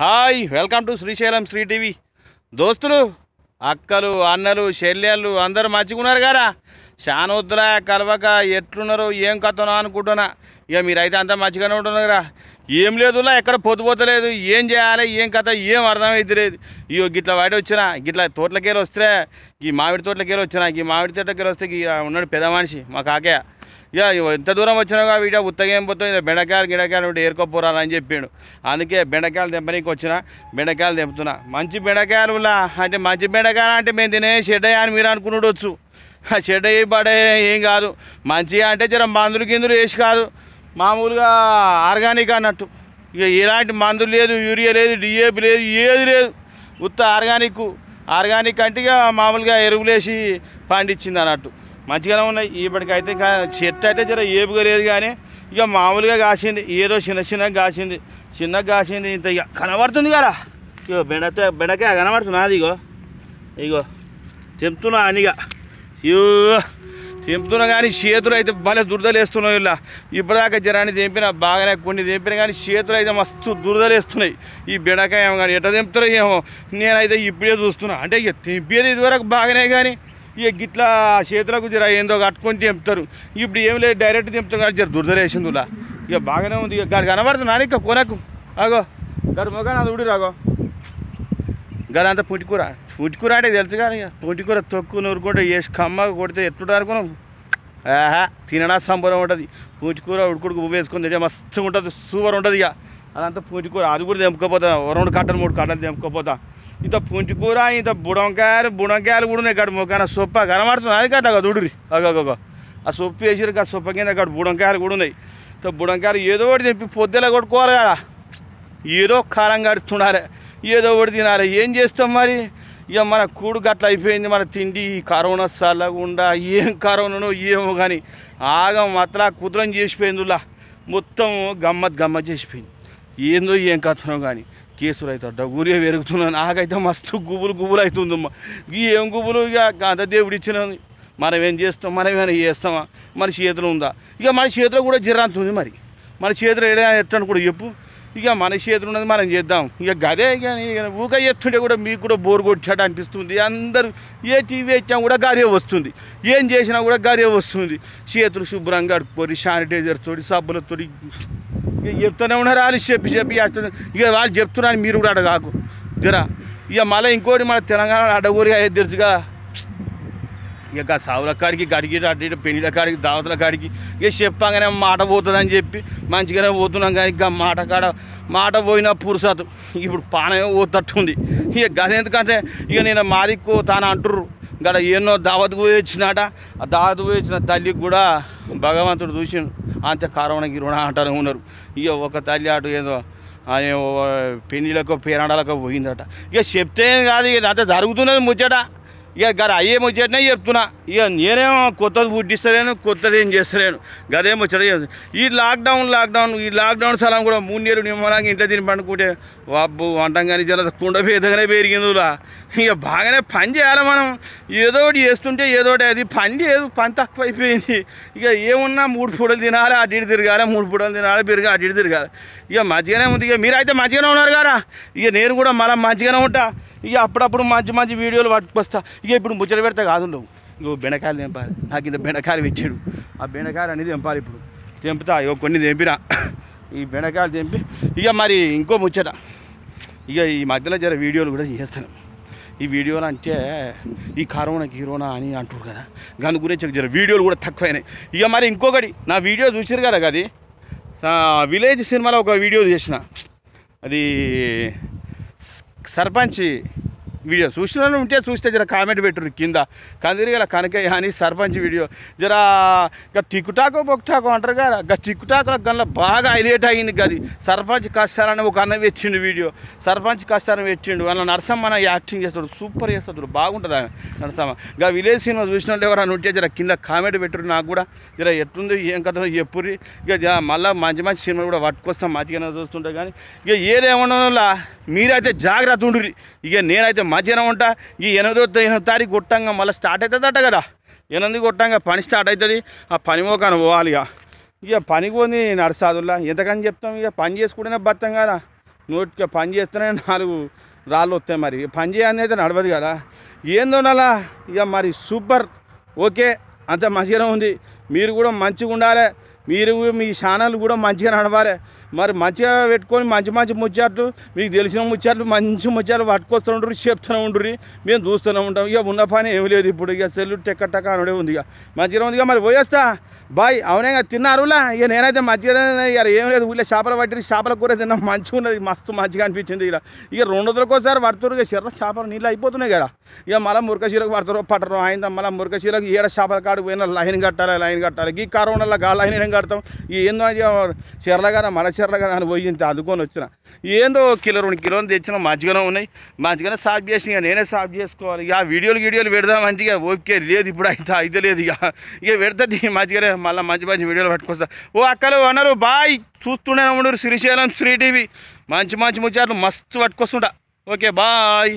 hi welcome to Srisailam Sri TV దోస్తులు అక్కలు అన్నలు చెల్లెళ్ళు అందరూ మర్చిపోన్నారు కదా శానోద్ర కలవక ఎట్లున్నారు ఏం కథనా అనుకుంటున్నా ఇక మీరైతే అంతా మర్చిగానే ఉంటున్నారు కదా ఏం లేదు ఎక్కడ పొద్దుపోతలేదు ఏం చేయాలి ఏం కథ ఏం లేదు ఇగో గిట్ల బయట వచ్చినా గిట్లా తోటలకేళ్ళు వస్తే ఈ మామిడి తోటలకేళ్ళు వచ్చినా ఈ మామిడి తోటలకేళ్ళు వస్తే ఉన్నాడు పెద్ద మనిషి మా కాకయ్య ఇక ఎంత దూరం వచ్చినాగా వీడియో ఉత్తగేం పోతుంది బెండకాయలు గిడకాయలు ఉంటే ఏరుకోపోరాలని చెప్పాడు అందుకే బెండకాయలు తెంపనీకి వచ్చిన బెండకాయలు దెబ్బతున్నా మంచి బెండకాయలు అంటే మంచి బెండకాయలు అంటే మేము తినే షెడ్ అని మీరు అనుకునుండొచ్చు షెడ్ అయ్యి పడే ఏం కాదు మంచిగా అంటే జర మందులు గిందులు వేసి కాదు మామూలుగా ఆర్గానిక్ అన్నట్టు ఇక ఎలాంటి మందులు లేదు యూరియా లేదు డిఏపి లేదు ఏది లేదు ఉత్త ఆర్గానిక్ ఆర్గానిక్ అంటే ఇక మామూలుగా ఎరువులేసి పండించింది అన్నట్టు మంచిగానే ఉన్నాయి ఇప్పటికైతే చెట్టు అయితే జర ఏపుగా లేదు కానీ ఇక మామూలుగా కాసింది ఏదో చిన్న చిన్నగా కాసింది చిన్నగా కాసింది ఇంత ఇక కనబడుతుంది కదా ఇగో బెండతో బెండకాయ కనబడుతున్నాది ఇగో ఇగో చెప్తున్నా అనిగ ఇయో చెప్తున్నా కానీ చేతులు అయితే భలే దురదలేస్తున్నాయి ఇలా ఇప్పటిదాకా జరాన్ని తెంపిన బాగానే కొన్ని తెంపిన కానీ చేతులు అయితే మస్తు దురదలేస్తున్నాయి ఈ బెండకాయ ఏమో కానీ ఎట్లా తెంపుతారో ఏమో నేనైతే ఇప్పుడే చూస్తున్నా అంటే ఇక తెంపేది ఇదివరకు బాగానే కానీ ఇక గిట్లా చేతులకు జర ఏందో కట్టుకొని తెంపుతారు ఇప్పుడు ఏం లేదు డైరెక్ట్ చెప్తారు కానీ జర ఇలా ఇక బాగానే ఉంది ఇక గాడు కనబడుతున్నాను ఇక కొనకు అగో గాడు మొగా నాది ఊడి రాగో గాడు అంత పుట్టికూర పుట్టికూర అంటే తెలుసు కానీ ఇక పుట్టికూర తొక్కు నూరుకుంటే వేసి కమ్మ కొడితే ఎట్లుంటారు అనుకున్నాం ఆహా తినడా సంబరం ఉంటుంది పుట్టికూర ఉడుకుడుకు వేసుకుంది మస్తు ఉంటుంది సూపర్ ఉంటుంది ఇక అదంతా పుట్టికూర అది కూడా తెంపుకోపోతా రెండు కట్టలు మూడు కట్టలు తెంపుకోపోతా ఇంత కూర ఇంత బుడంకాయలు బుడంకాయలు కూడా ఉన్నాయి ఇక్కడ మొక్కన సొప్ప కనబడుతుంది అది కట్ట దుడురి అగొక ఆ సొప్పు వేసిరు ఆ సొప్ప కింద అక్కడ బుడంకాయలు కూడా ఉన్నాయి ఇంత బుడంకాయలు ఏదో ఒకటి తెంపి పొద్దులా కొట్టుకోవాలి కదా ఏదో కారం గడుతుండాలి ఏదో ఒకటి తినాలి ఏం చేస్తాం మరి ఇక మన కూడు గట్ల అయిపోయింది మన తిండి కరోనా చల్లకుండా ఏం కరోనానో ఏమో కానీ ఆగం అట్లా కుదరం చేసిపోయిందిలా మొత్తం గమ్మత్ గమ్మత్ చేసిపోయింది ఏందో ఏం కథనో కానీ కేసులు అవుతాడు ఊరే పెరుగుతున్నాను నాకైతే మస్తు గుబులు గుబులు అవుతుందమ్మా ఈ ఏం గుబులు ఇక అంత దేవుడు ఇచ్చినది మనం ఏం చేస్తాం మనం ఏమైనా చేస్తామా మన చేతిలో ఉందా ఇక మన చేతిలో కూడా జిర్రంతుంది మరి మన చేతిలో ఏడా ఎట్టని కూడా చెప్పు ఇక మన చేతిలో ఉన్నది మనం చేద్దాం ఇక గదే ఇక ఊక చెప్తుంటే కూడా మీకు కూడా బోర్ కొట్టాడు అనిపిస్తుంది అందరూ ఏ టీవీ ఇచ్చినా కూడా గారే వస్తుంది ఏం చేసినా కూడా గారే వస్తుంది చేతులు శుభ్రంగా కడుక్కోరి శానిటైజర్తో సబ్బులతో ఇక చెప్తూనే ఉన్నారు వాళ్ళు చెప్పి చెప్పి చేస్తుంది ఇక వాళ్ళు చెప్తున్నారు మీరు కూడా అడగాకు జరా ఇక మళ్ళీ ఇంకోటి మన తెలంగాణ అడగూరిగా అయ్యేది తెలుసుగా ఇక సావుల కాడికి గడికి అటు ఇటు కాడికి దావతుల కాడికి ఇక చెప్పాగానే మాట పోతుందని చెప్పి మంచిగానే పోతున్నాం కానీ ఇక మాట కాడ మాట పోయిన పురుసతు ఇప్పుడు పానమే పోతట్టుంది ఇక గది ఎందుకంటే ఇక నేను మాదిక్కు తాను అంటుర్రు గడ ఎన్నో దావత్ పోయి వచ్చినాట ఆ దావత్ పోయి వచ్చిన తల్లికి కూడా భగవంతుడు చూసి అంతే కారవణ గిరవణ అంటారు ఉన్నారు ఇక ఒక తల్లి అటు ఏదో పెళ్ళిళ్ళకో పేరాడాలకో పోయిందట ఇక చెప్తే కాదు అంత జరుగుతున్నది ముచ్చట ఇక గారు అయ్యేమో ముచ్చటనే చెప్తున్నా ఇక నేనేమో కొత్తది పుట్టిస్తలేను కొత్తది ఏం చేస్తలేను గదేమో చెడే ఈ లాక్డౌన్ లాక్డౌన్ ఈ లాక్డౌన్ సలం కూడా మూడు నేలు నిమ్మలాగా ఇంట్లో తిని పండుకుంటే వాబ్బు వంటం కానీ జల కుండ పేదగానే పెరిగిందిలా ఇక బాగానే పని చేయాలి మనం ఏదో ఒకటి చేస్తుంటే ఏదో ఒకటి అది పని చేయదు పని తక్కువ అయిపోయింది ఇక ఏమున్నా మూడు పూటలు తినాలి అటు ఇటు తిరగాలి మూడు పూటలు తినాలి పెరిగి అటు ఇటు తిరగాలి ఇక మంచిగానే ఉంది ఇక మీరైతే మంచిగానే ఉన్నారు కదా ఇక నేను కూడా మళ్ళీ మంచిగానే ఉంటా ఇక అప్పుడప్పుడు మంచి మంచి వీడియోలు పట్టుకొస్తా ఇక ఇప్పుడు ముచ్చట పెడితే కాదు నువ్వు ఇంకో బెండకాయలు తెంపాలి నాకు ఇంత బెండకాయలు ఇచ్చాడు ఆ బెండకాయలు అనేది తెంపాలి ఇప్పుడు తెంపుతా ఇక కొన్ని తెంపినా ఈ బెండకాయలు తెంపి ఇక మరి ఇంకో ముచ్చట ఇక ఈ మధ్యలో జర వీడియోలు కూడా చేస్తాను ఈ వీడియోలు అంటే ఈ కరోనా కీరోనా అని అంటారు కదా దాని గురించి జర వీడియోలు కూడా తక్కువైనాయి ఇక మరి ఇంకొకటి నా వీడియో చూసారు కదా అది విలేజ్ సినిమాలో ఒక వీడియో చేసిన అది సర్పంచి వీడియో చూసిన ఉంటే చూస్తే జర కామెంట్ పెట్టరు కింద కందిరిగల కనకయ్య అని సర్పంచ్ వీడియో జర ఇక టిక్టాక్ బొక్టాకో అంటారు కదా ఇక టిక్టాక్లో గల్ల బాగా హైలైట్ అయింది గది సర్పంచ్ కష్టాలని ఒక అన్న పెట్టిండు వీడియో సర్పంచ్ కష్టాలను పెట్టిండు అలా నరసమ్మ యాక్టింగ్ చేస్తాడు సూపర్ చేస్తాడు బాగుంటుంది ఆయన నరసమ్మ ఇక విలేజ్ సినిమా చూసినట్టు ఎవరైనా ఉంటే జర కింద కామెంట్ పెట్టురు నాకు కూడా జర ఎట్లుంది ఏం కథ ఎప్పుడు ఇక మళ్ళీ మంచి మంచి సినిమాలు కూడా పట్టుకొస్తాం మంచిగానే చూస్తుంటే కానీ ఇక ఏదేమన్నా మీరైతే జాగ్రత్త ఉండు ఇక నేనైతే మధ్యాహ్నం ఉంట ఈ ఎనిమిదో ఎనిమిది తారీఖు కొట్టంగా మళ్ళీ స్టార్ట్ అవుతుందట కదా ఎనిమిది కొట్టంగా పని స్టార్ట్ అవుతుంది ఆ పని ఒక పోవాలి ఇక ఇక పని పోని నడుసాదుల్లా ఎంతకని చెప్తాం ఇక పని చేసుకుంటేనే భర్తం కదా నోటికి పని చేస్తేనే నాలుగు రాళ్ళు వస్తాయి మరి పని చేయాలని అయితే నడవదు కదా ఏందో నలా ఇక మరి సూపర్ ఓకే అంత మంచిగానే ఉంది మీరు కూడా మంచిగా ఉండాలి మీరు మీ ఛానల్ కూడా మంచిగా నడవాలి మరి మంచిగా పెట్టుకొని మంచి మంచి ముచ్చట్లు మీకు తెలిసిన ముచ్చట్లు మంచి ముచ్చట్లు పట్టుకొస్తూ ఉండరు చెప్తూనే ఉండరు మేము చూస్తూనే ఉంటాం ఇక ఉన్న పని ఏమి లేదు ఇప్పుడు ఇక సెల్లు టెక్క టక్క అనడే ఉంది ఇక మంచిగా ఉంది ఇక మరి పోయేస్తా బాయ్ అవునే తిన్నారులా ఇక నేనైతే మంచిగా ఇక ఏం లేదు ఊళ్ళో చేపలు పట్టి చేపల కూర తిన్నా మంచిగా ఉన్నది మస్తు మంచిగా అనిపించింది ఇక ఇక రెండు రోజులకోసారి పడుతురు ఇక చెర్ర చేపలు నీళ్ళు అయిపోతున్నాయి కదా ఇక మళ్ళీ మురకశీలకు పడతారు పట్టరు ఆయన మళ్ళీ మురకశీలకు ఏడ చేపల కాడు పోయినా లైన్ కట్టాలి లైన్ కట్టాలి ఈ కరోనాలో గా లైన్ ఏం కడతాం ఏందో చెర్ల కదా మన ఇచ్చారు కదా అని పోయి అందుకొని వచ్చిన ఏందో కిలో రెండు కిలోలు తెచ్చిన మంచిగానే ఉన్నాయి మంచిగానే సాఫ్ చేసి ఇక నేనే సాఫ్ చేసుకోవాలి ఇక వీడియోలు వీడియోలు పెడదామంటే ఇక ఓకే లేదు ఇప్పుడు అయితే అయితే లేదు ఇక ఇక పెడతాది మంచిగానే మళ్ళీ మంచి మంచి వీడియోలు పట్టుకొస్తా ఓ అక్కలు అన్నారు బాయ్ చూస్తుండే ఉండరు శ్రీశైలం శ్రీటీవీ మంచి మంచి ముచ్చారు మస్తు పట్టుకొస్తుంటా ఓకే బాయ్